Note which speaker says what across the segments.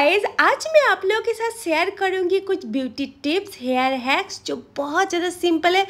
Speaker 1: guys आज मैं आप लोगों के साथ शेयर करूंगी कुछ ब्यूटी टिप्स हेयर हैक्स जो बहुत ज़्यादा सिंपल है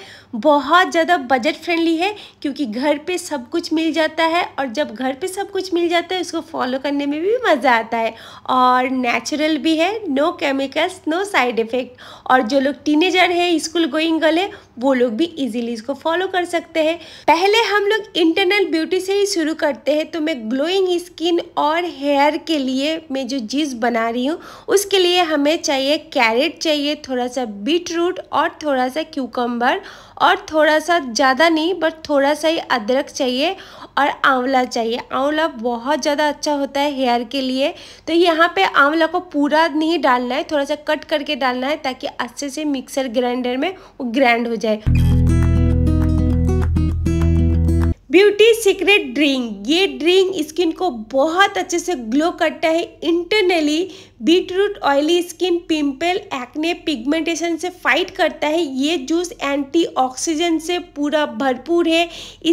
Speaker 1: बहुत ज़्यादा बजट फ्रेंडली है क्योंकि घर पे सब कुछ मिल जाता है और जब घर पे सब कुछ मिल जाता है उसको फॉलो करने में भी मज़ा आता है और नेचुरल भी है no chemicals no side effect और जो लोग टीनेजर है स्कूल गोइंग गर्ल है वो लोग भी इजीली इसको फॉलो कर सकते हैं पहले हम लोग इंटरनल ब्यूटी से ही शुरू करते हैं तो मैं ग्लोइंग स्किन और हेयर के लिए मैं जो चीज बना बना रही हूँ उसके लिए हमें चाहिए कैरेट चाहिए थोड़ा सा बीट रूट और थोड़ा सा क्यूकम्बर और थोड़ा सा ज़्यादा नहीं बट थोड़ा सा ही अदरक चाहिए और आंवला चाहिए आंवला बहुत ज़्यादा अच्छा होता है हेयर के लिए तो यहाँ पे आंवला को पूरा नहीं डालना है थोड़ा सा कट करके डालना है ताकि अच्छे से मिक्सर ग्राइंडर में वो ग्रैंड हो जाए ब्यूटी सीक्रेट ड्रिंक ये ड्रिंक स्किन को बहुत अच्छे से ग्लो करता है internally beetroot oily skin pimple acne pigmentation से फाइट करता है ये जूस एंटीऑक्सीडेंट से पूरा भरपूर है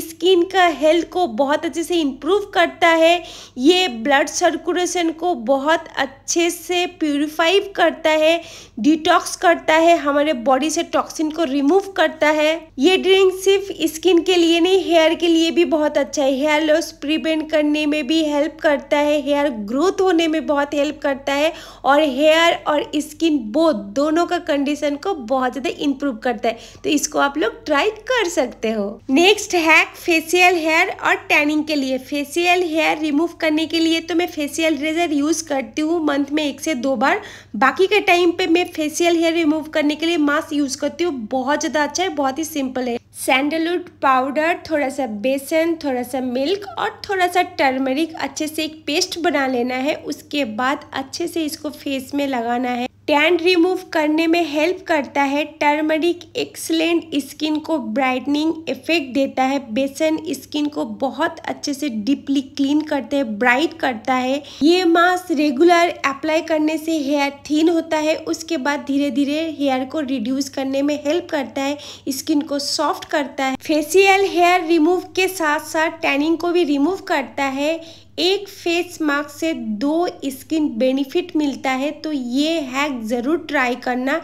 Speaker 1: स्किन का हेल्थ को बहुत अच्छे से इम्प्रूव करता है ये ब्लड सर्कुलेशन को बहुत अच्छे से प्योरीफाई करता है डिटॉक्स करता है हमारे बॉडी से टॉक्सिन को रिमूव करता है ये ड्रिंक सिर्फ स्किन के लिए नहीं हेयर के लिए भी बहुत अच्छा है हेयर लॉस प्रिवेंट करने में भी हेल्प करता है हेयर ग्रोथ होने में बहुत हेल्प करता है और हेयर और स्किन बोथ दोनों का कंडीशन को बहुत ज़्यादा इम्प्रूव करता है तो इसको आप लोग ट्राई कर सकते हो नेक्स्ट हैक फेशियल हेयर और टैनिंग के लिए फेशियल हेयर रिमूव करने के लिए तो मैं फेशियल रेजर यूज़ करती हूँ मंथ में एक से दो बार बाकी के टाइम पे मैं फेशियल हेयर रिमूव करने के लिए मास्क यूज़ करती हूँ बहुत ज़्यादा अच्छा है बहुत ही सिंपल है सैंडलवुड पाउडर थोड़ा सा बेसन थोड़ा सा मिल्क और थोड़ा सा टर्मरिक अच्छे से एक पेस्ट बना लेना है उसके बाद अच्छे से इसको फेस में लगाना है टैन रिमूव करने में हेल्प करता है टर्मरिक एक्सलेंट स्किन को ब्राइटनिंग इफेक्ट देता है बेसन स्किन को बहुत अच्छे से डीपली क्लीन करते हैं ब्राइट करता है ये मास्क रेगुलर अप्लाई करने से हेयर थीन होता है उसके बाद धीरे धीरे हेयर को रिड्यूस करने में हेल्प करता है स्किन को सॉफ्ट करता है फेसियल हेयर रिमूव के साथ साथ टैनिंग को भी रिमूव करता है एक फेस मास्क से दो स्किन बेनिफिट मिलता है तो ये हैक ज़रूर ट्राई करना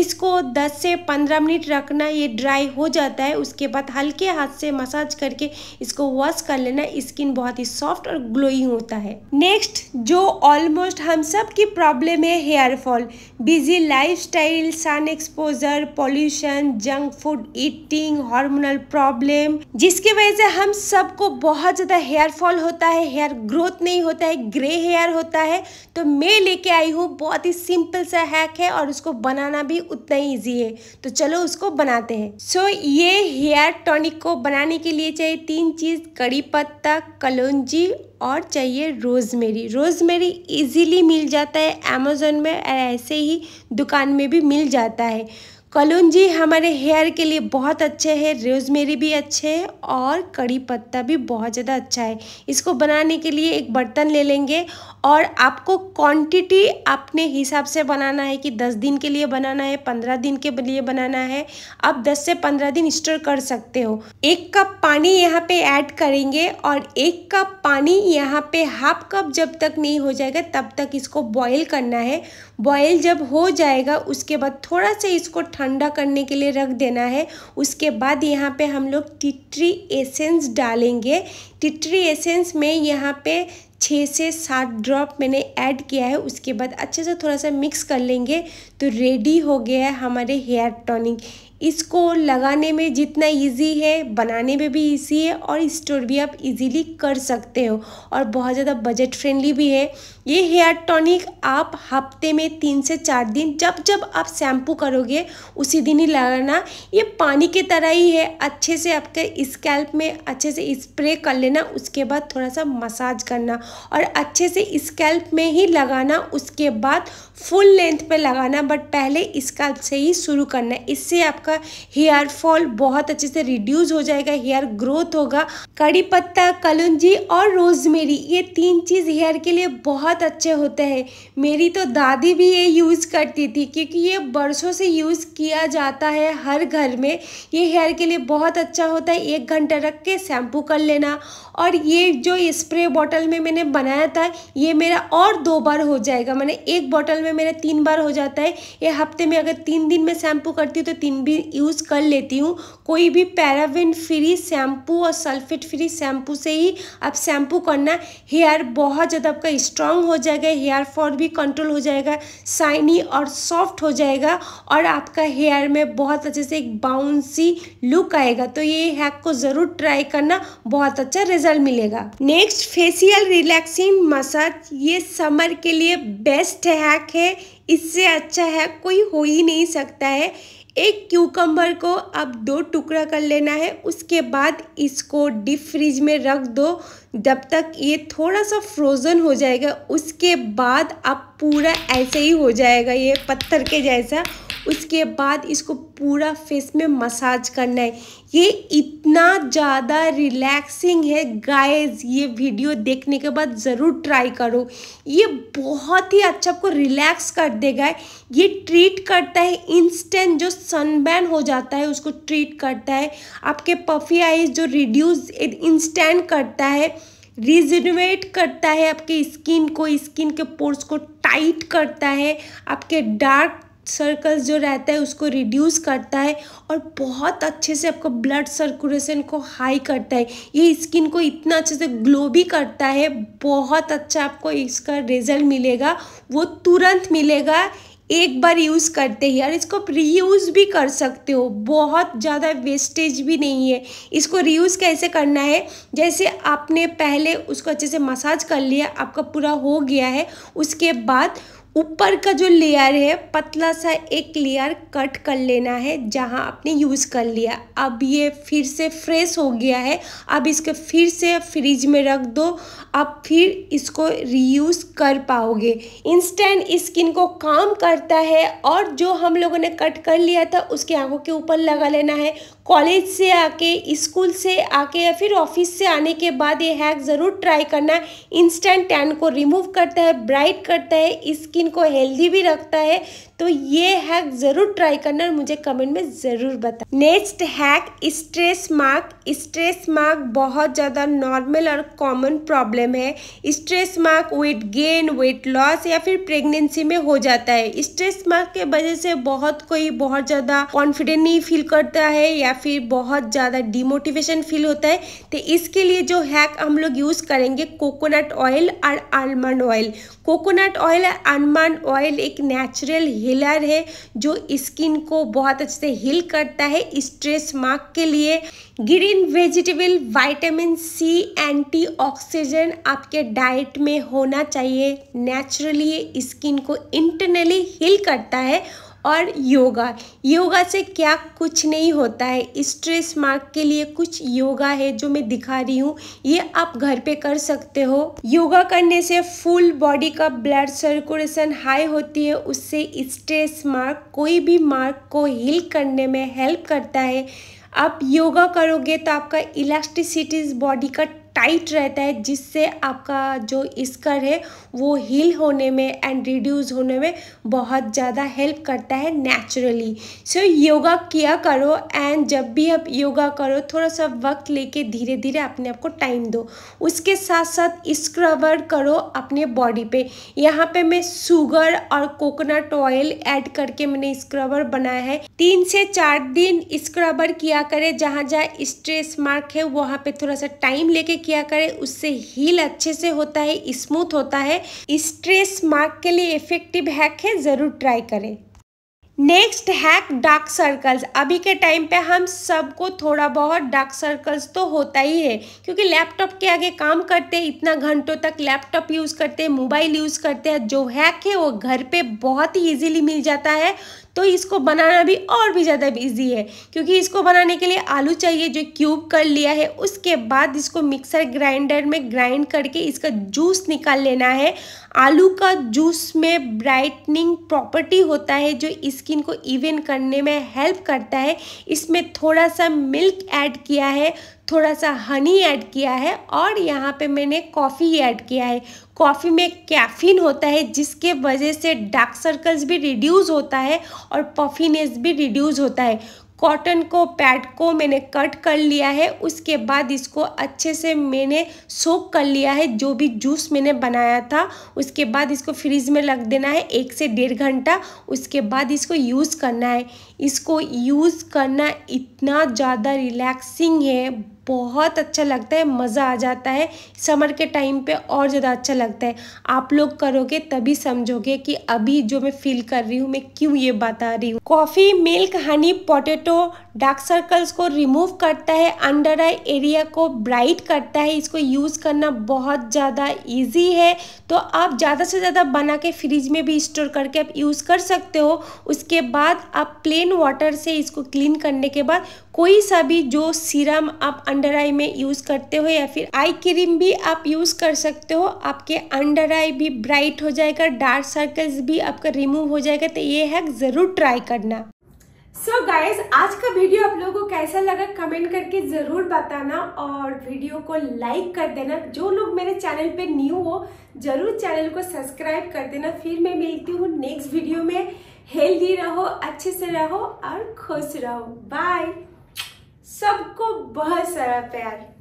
Speaker 1: इसको 10 से 15 मिनट रखना ये ड्राई हो जाता है उसके बाद हल्के हाथ से मसाज करके इसको वॉश कर लेना स्किन बहुत ही सॉफ्ट और ग्लोइंग होता है नेक्स्ट जो ऑलमोस्ट हम सब की प्रॉब्लम है hair fall busy lifestyle sun exposure pollution junk food eating hormonal problem जिसकी वजह से हम सबको बहुत ज़्यादा हेयर फॉल होता है हेयर ग्रोथ नहीं होता है ग्रे हेयर होता है तो मैं लेके आई हूँ बहुत ही सिंपल सा हैक है और उसको बनाना भी उतना ही ईजी है तो चलो उसको बनाते हैं सो so, ये हेयर टॉनिक को बनाने के लिए चाहिए तीन चीज़ कड़ी पत्ता कलौजी और चाहिए रोज़मेरी रोज़मेरी इजीली मिल जाता है अमेजोन में ऐसे ही दुकान में भी मिल जाता है कलुंजी हमारे हेयर के लिए बहुत अच्छे है रोजमेरी भी अच्छे है और कड़ी पत्ता भी बहुत ज़्यादा अच्छा है इसको बनाने के लिए एक बर्तन ले लेंगे और आपको क्वांटिटी अपने हिसाब से बनाना है कि 10 दिन के लिए बनाना है 15 दिन के लिए बनाना है आप 10 से 15 दिन स्टोर कर सकते हो एक कप पानी यहाँ पे ऐड करेंगे और एक कप पानी यहाँ पे हाफ कप जब तक नहीं हो जाएगा तब तक इसको बॉयल करना है बॉयल जब हो जाएगा उसके बाद थोड़ा सा इसको ठंड ठंडा करने के लिए रख देना है उसके बाद यहाँ पे हम लोग टिट्री एसेंस डालेंगे टिट्री एसेंस में यहाँ पे छः से सात ड्रॉप मैंने ऐड किया है उसके बाद अच्छे से थोड़ा सा मिक्स कर लेंगे तो रेडी हो गया है हमारे हेयर टॉनिक इसको लगाने में जितना इजी है बनाने में भी इजी है और स्टोर भी आप इजीली कर सकते हो और बहुत ज़्यादा बजट फ्रेंडली भी है ये हेयर टॉनिक आप हफ्ते में तीन से चार दिन जब जब आप शैम्पू करोगे उसी दिन ही लगाना ये पानी की तरह ही है अच्छे से आपके स्कैल्प में अच्छे से स्प्रे कर लेना उसके बाद थोड़ा सा मसाज करना और अच्छे से स्कैल्प में ही लगाना उसके बाद फुल लेंथ पर लगाना बट पहले स्कैल्प से ही शुरू करना इससे आप आपका हेयर फॉल बहुत अच्छे से रिड्यूस हो जाएगा हेयर ग्रोथ होगा कड़ी पत्ता कलुंजी और रोजमेरी ये तीन चीज़ हेयर के लिए बहुत अच्छे होते हैं मेरी तो दादी भी ये यूज़ करती थी क्योंकि ये बरसों से यूज़ किया जाता है हर घर में ये हेयर के लिए बहुत अच्छा होता है एक घंटा रख के शैम्पू कर लेना और ये जो स्प्रे बॉटल में मैंने बनाया था ये मेरा और दो बार हो जाएगा मैंने एक बॉटल में मेरा तीन बार हो जाता है ये हफ्ते में अगर तीन दिन में शैम्पू करती हूँ तो तीन भी यूज़ कर लेती हूँ कोई भी पैराविन फ्री शैम्पू और सल्फेट फ्री शैम्पू से ही आप शैम्पू करना हेयर बहुत ज़्यादा आपका स्ट्रांग हो जाएगा हेयर फॉल भी कंट्रोल हो जाएगा शाइनी और सॉफ्ट हो जाएगा और आपका हेयर में बहुत अच्छे से एक बाउंसी लुक आएगा तो ये हैक को ज़रूर ट्राई करना बहुत अच्छा रिजल्ट मिलेगा नेक्स्ट फेसियल रिलैक्सिंग मसाज ये समर के लिए बेस्ट हैक है इससे अच्छा है कोई हो ही नहीं सकता है एक क्यूकम्बर को आप दो टुकड़ा कर लेना है उसके बाद इसको डीप फ्रिज में रख दो जब तक ये थोड़ा सा फ्रोज़न हो जाएगा उसके बाद आप पूरा ऐसे ही हो जाएगा ये पत्थर के जैसा उसके बाद इसको पूरा फेस में मसाज करना है ये इतना ज़्यादा रिलैक्सिंग है गाइस ये वीडियो देखने के बाद ज़रूर ट्राई करो ये बहुत ही अच्छा आपको रिलैक्स कर देगा ये ट्रीट करता है इंस्टेंट जो सनबैन हो जाता है उसको ट्रीट करता है आपके पफी आइज जो रिड्यूस इंस्टेंट करता है रिजनवेट करता है आपके स्किन को स्किन के पोर्स को टाइट करता है आपके डार्क सर्कल्स जो रहता है उसको रिड्यूस करता है और बहुत अच्छे से आपका ब्लड सर्कुलेशन को हाई करता है ये स्किन को इतना अच्छे से ग्लो भी करता है बहुत अच्छा आपको इसका रिजल्ट मिलेगा वो तुरंत मिलेगा एक बार यूज़ करते ही और इसको आप रीयूज़ भी कर सकते हो बहुत ज़्यादा वेस्टेज भी नहीं है इसको रीयूज़ कैसे करना है जैसे आपने पहले उसको अच्छे से मसाज कर लिया आपका पूरा हो गया है उसके बाद ऊपर का जो लेयर है पतला सा एक लेयर कट कर लेना है जहाँ आपने यूज़ कर लिया अब ये फिर से फ्रेश हो गया है अब इसके फिर से फ्रिज में रख दो आप फिर इसको रीयूज़ कर पाओगे इंस्टेंट स्किन को काम करता है और जो हम लोगों ने कट कर लिया था उसके आंखों के ऊपर लगा लेना है कॉलेज से आके स्कूल से आके या फिर ऑफिस से आने के बाद ये हैक ज़रूर ट्राई करना है इंस्टेंट टैन को रिमूव करता है ब्राइट करता है स्किन को हेल्दी भी रखता है तो ये हैक ज़रूर ट्राई करना और मुझे कमेंट में ज़रूर बता next hack stress mark stress mark बहुत ज़्यादा नॉर्मल और कॉमन प्रॉब्लम है stress mark weight gain weight loss या फिर प्रेगनेंसी में हो जाता है स्ट्रेस मार्क के वजह से बहुत कोई बहुत ज़्यादा कॉन्फिडेंट नहीं फील करता है या फिर बहुत ज़्यादा डिमोटिवेशन फील होता है तो इसके लिए जो हैक हम लोग यूज़ करेंगे कोकोनट ऑयल और आलमंड ऑयल कोकोनट ऑयल और आलमंड ऑयल एक नेचुरल हीलर है जो स्किन को बहुत अच्छे से हील करता है स्ट्रेस मार्क के लिए green vegetable vitamin C antioxidant आपके डाइट में होना चाहिए नेचुरली स्किन को इंटरनली हील करता है और योगा योगा से क्या कुछ नहीं होता है स्ट्रेस मार्क के लिए कुछ योगा है जो मैं दिखा रही हूँ ये आप घर पे कर सकते हो योगा करने से फुल बॉडी का ब्लड सर्कुलेशन हाई होती है उससे स्ट्रेस मार्क कोई भी मार्क को हील करने में हेल्प करता है आप योगा करोगे तो आपका इलास्टिसिटीज बॉडी का टाइट रहता है जिससे आपका जो स्कर है वो हील होने में एंड रिड्यूस होने में बहुत ज़्यादा हेल्प करता है नेचुरली सो so, योगा किया करो एंड जब भी आप योगा करो थोड़ा सा वक्त लेके धीरे धीरे अपने आप को टाइम दो उसके साथ साथ स्क्रबर करो अपने बॉडी पे यहाँ पे मैं शुगर और कोकोनट ऑयल ऐड करके मैंने स्क्रबर बनाया है तीन से चार दिन स्क्रबर किया करें जहाँ जहाँ स्ट्रेस मार्क है वहाँ पे थोड़ा सा टाइम लेके किया करें उससे हील अच्छे से होता है स्मूथ होता है स्ट्रेस मार्क के लिए इफेक्टिव हैक है ज़रूर ट्राई करें नेक्स्ट हैक डार्क सर्कल्स अभी के टाइम पे हम सबको थोड़ा बहुत डार्क सर्कल्स तो होता ही है क्योंकि लैपटॉप के आगे काम करते हैं इतना घंटों तक लैपटॉप यूज़ करते हैं मोबाइल यूज़ करते हैं जो हैक है वो घर पे बहुत ही ईजीली मिल जाता है तो इसको बनाना भी और भी ज़्यादा ईजी है क्योंकि इसको बनाने के लिए आलू चाहिए जो क्यूब कर लिया है उसके बाद इसको मिक्सर ग्राइंडर में ग्राइंड करके इसका जूस निकाल लेना है आलू का जूस में ब्राइटनिंग प्रॉपर्टी होता है जो स्किन को इवन करने में हेल्प करता है इसमें थोड़ा सा मिल्क ऐड किया है थोड़ा सा हनी ऐड किया है और यहाँ पे मैंने कॉफ़ी ऐड किया है कॉफ़ी में कैफीन होता है जिसके वजह से डार्क सर्कल्स भी रिड्यूज़ होता है और पफिनेस भी रिड्यूज़ होता है कॉटन को पैड को मैंने कट कर लिया है उसके बाद इसको अच्छे से मैंने सोक कर लिया है जो भी जूस मैंने बनाया था उसके बाद इसको फ्रिज में रख देना है एक से डेढ़ घंटा उसके बाद इसको यूज़ करना है इसको यूज़ करना इतना ज़्यादा रिलैक्सिंग है बहुत अच्छा लगता है मज़ा आ जाता है समर के टाइम पे और ज़्यादा अच्छा लगता है आप लोग करोगे तभी समझोगे कि अभी जो मैं फील कर रही हूँ मैं क्यों ये बता रही हूँ coffee milk honey potato dark circles को रिमूव करता है अंडर आई एरिया को ब्राइट करता है इसको यूज़ करना बहुत ज़्यादा ईजी है तो आप ज़्यादा से ज़्यादा बना के फ्रिज में भी स्टोर करके आप यूज़ कर सकते हो उसके बाद आप प्लेन प्लेन वाटर से इसको क्लीन करने के बाद कोई सा भी जो सीरम आप अंडर आई में यूज़ करते हो या फिर आई क्रीम भी आप यूज़ कर सकते हो आपके अंडर आई भी ब्राइट हो जाएगा डार्क सर्कल्स भी आपका रिमूव हो जाएगा तो ये हैक ज़रूर ट्राई करना सो so गाइज आज का वीडियो आप लोगों को कैसा लगा कमेंट करके ज़रूर बताना और वीडियो को लाइक कर देना जो लोग मेरे चैनल पे न्यू हो ज़रूर चैनल को सब्सक्राइब कर देना फिर मैं मिलती हूँ नेक्स्ट वीडियो में हेल्दी रहो अच्छे से रहो और खुश रहो बाय सबको बहुत सारा प्यार